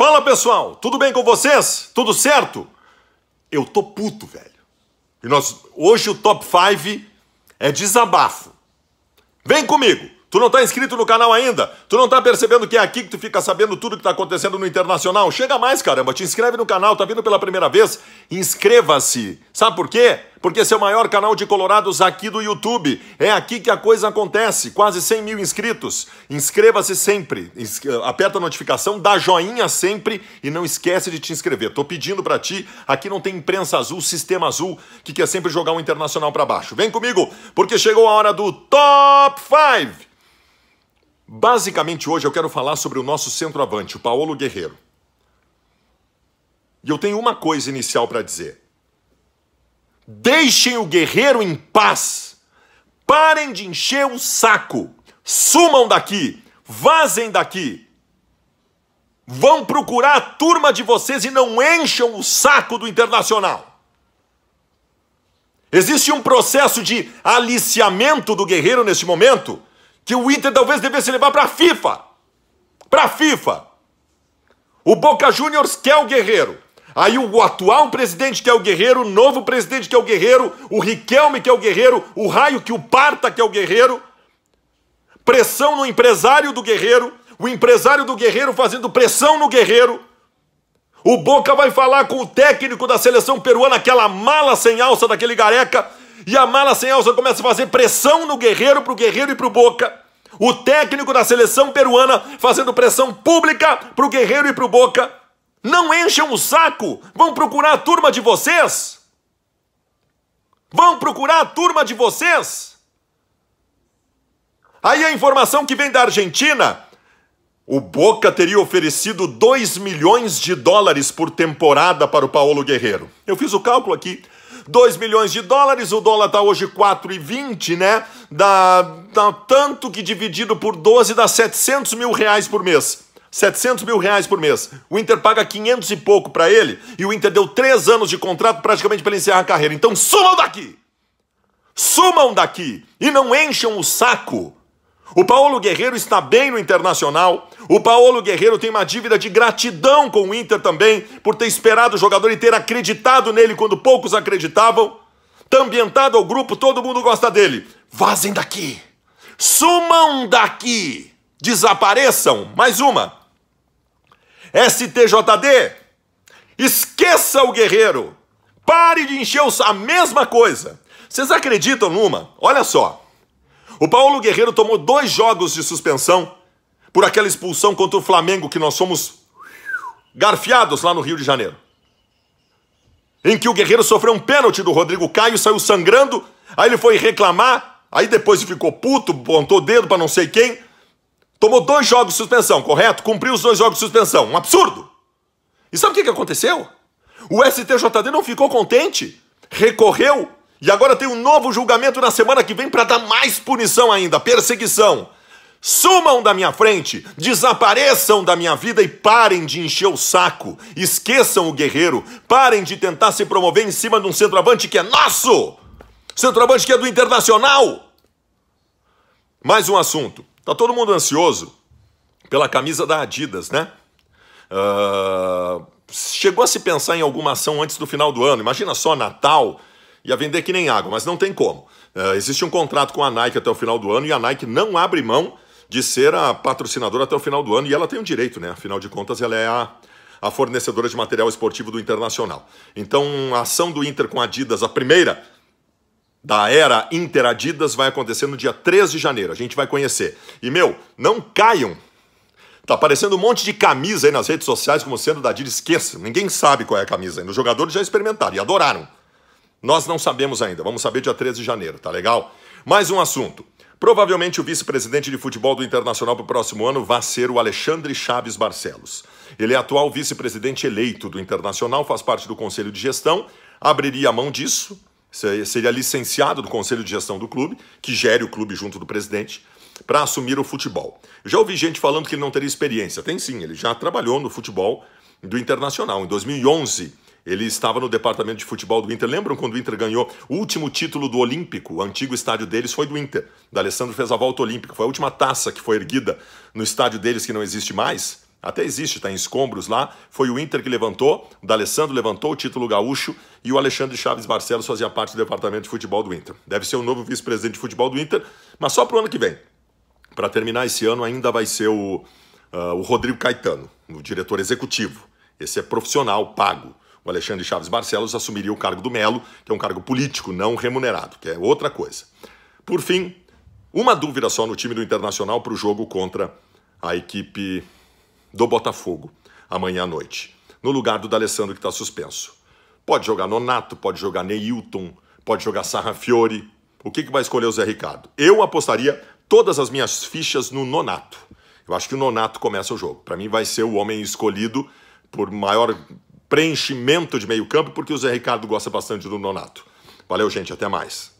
Fala pessoal, tudo bem com vocês? Tudo certo? Eu tô puto, velho. E nós, hoje o top 5 é desabafo. Vem comigo. Tu não tá inscrito no canal ainda? Tu não tá percebendo que é aqui que tu fica sabendo tudo que tá acontecendo no internacional? Chega mais, caramba, te inscreve no canal, tá vindo pela primeira vez? Inscreva-se. Sabe por quê? porque esse é o maior canal de colorados aqui do YouTube. É aqui que a coisa acontece. Quase 100 mil inscritos. Inscreva-se sempre. Eh, aperta a notificação, dá joinha sempre e não esquece de te inscrever. Tô pedindo para ti. Aqui não tem imprensa azul, sistema azul, que quer sempre jogar um internacional para baixo. Vem comigo, porque chegou a hora do Top 5. Basicamente, hoje eu quero falar sobre o nosso centroavante, o Paulo Guerreiro. E eu tenho uma coisa inicial para dizer. Deixem o guerreiro em paz. Parem de encher o saco. Sumam daqui. Vazem daqui. Vão procurar a turma de vocês e não encham o saco do internacional. Existe um processo de aliciamento do guerreiro neste momento que o Inter talvez devesse levar para a FIFA. Para a FIFA. O Boca Juniors quer o guerreiro. Aí o atual presidente que é o guerreiro, o novo presidente que é o guerreiro, o Riquelme que é o guerreiro, o raio que o parta que é o guerreiro. Pressão no empresário do guerreiro, o empresário do guerreiro fazendo pressão no guerreiro. O Boca vai falar com o técnico da seleção peruana, aquela mala sem alça daquele gareca e a mala sem alça começa a fazer pressão no guerreiro, pro guerreiro e pro Boca. O técnico da seleção peruana fazendo pressão pública pro guerreiro e pro Boca. Não encham o saco! Vão procurar a turma de vocês! Vão procurar a turma de vocês! Aí a informação que vem da Argentina: o Boca teria oferecido 2 milhões de dólares por temporada para o Paulo Guerreiro. Eu fiz o cálculo aqui. 2 milhões de dólares, o dólar está hoje 4,20, né? Dá, dá tanto que dividido por 12 dá 700 mil reais por mês. 700 mil reais por mês. O Inter paga 500 e pouco para ele e o Inter deu três anos de contrato praticamente para ele encerrar a carreira. Então sumam daqui! Sumam daqui e não encham o saco. O Paulo Guerreiro está bem no Internacional. O Paulo Guerreiro tem uma dívida de gratidão com o Inter também por ter esperado o jogador e ter acreditado nele quando poucos acreditavam. Tá ambientado ao grupo, todo mundo gosta dele. Vazem daqui. Sumam daqui. Desapareçam. Mais uma. STJD, esqueça o guerreiro. Pare de encher os, a mesma coisa. Vocês acreditam numa? Olha só. O Paulo Guerreiro tomou dois jogos de suspensão por aquela expulsão contra o Flamengo que nós somos garfiados lá no Rio de Janeiro. Em que o Guerreiro sofreu um pênalti do Rodrigo Caio, saiu sangrando, aí ele foi reclamar, aí depois ficou puto, pontou o dedo para não sei quem, Tomou dois jogos de suspensão, correto? Cumpriu os dois jogos de suspensão. Um absurdo! E sabe o que, que aconteceu? O STJD não ficou contente, recorreu e agora tem um novo julgamento na semana que vem para dar mais punição ainda perseguição. Sumam da minha frente, desapareçam da minha vida e parem de encher o saco. Esqueçam o guerreiro, parem de tentar se promover em cima de um centroavante que é nosso! Centroavante que é do Internacional! Mais um assunto. Tá todo mundo ansioso pela camisa da Adidas, né? Uh, chegou a se pensar em alguma ação antes do final do ano. Imagina só Natal ia vender que nem água, mas não tem como. Uh, existe um contrato com a Nike até o final do ano e a Nike não abre mão de ser a patrocinadora até o final do ano e ela tem o um direito, né? Afinal de contas, ela é a, a fornecedora de material esportivo do Internacional. Então, a ação do Inter com a Adidas, a primeira, da era Interadidas vai acontecer no dia 13 de janeiro. A gente vai conhecer. E, meu, não caiam. Tá aparecendo um monte de camisa aí nas redes sociais como sendo da Adidas. Esqueça, ninguém sabe qual é a camisa ainda. Os jogadores já experimentaram e adoraram. Nós não sabemos ainda. Vamos saber dia 13 de janeiro, tá legal? Mais um assunto. Provavelmente o vice-presidente de futebol do Internacional para o próximo ano vai ser o Alexandre Chaves Barcelos. Ele é atual vice-presidente eleito do Internacional, faz parte do conselho de gestão, abriria a mão disso seria licenciado do conselho de gestão do clube, que gere o clube junto do presidente, para assumir o futebol. já ouvi gente falando que ele não teria experiência. Tem sim, ele já trabalhou no futebol do Internacional. Em 2011, ele estava no departamento de futebol do Inter. Lembram quando o Inter ganhou o último título do Olímpico? O antigo estádio deles foi do Inter. D'Alessandro fez a volta olímpica. Foi a última taça que foi erguida no estádio deles, que não existe mais. Até existe, está em escombros lá. Foi o Inter que levantou, o D'Alessandro levantou o título gaúcho e o Alexandre Chaves Barcelos fazia parte do departamento de futebol do Inter. Deve ser o novo vice-presidente de futebol do Inter, mas só para o ano que vem. Para terminar esse ano, ainda vai ser o, uh, o Rodrigo Caetano, o diretor executivo. Esse é profissional, pago. O Alexandre Chaves Barcelos assumiria o cargo do Melo, que é um cargo político, não remunerado, que é outra coisa. Por fim, uma dúvida só no time do Internacional para o jogo contra a equipe do Botafogo amanhã à noite, no lugar do D'Alessandro que está suspenso. Pode jogar Nonato, pode jogar Neilton, pode jogar Sarrafiore. O que, que vai escolher o Zé Ricardo? Eu apostaria todas as minhas fichas no Nonato. Eu acho que o Nonato começa o jogo. Para mim vai ser o homem escolhido por maior preenchimento de meio campo, porque o Zé Ricardo gosta bastante do Nonato. Valeu, gente. Até mais.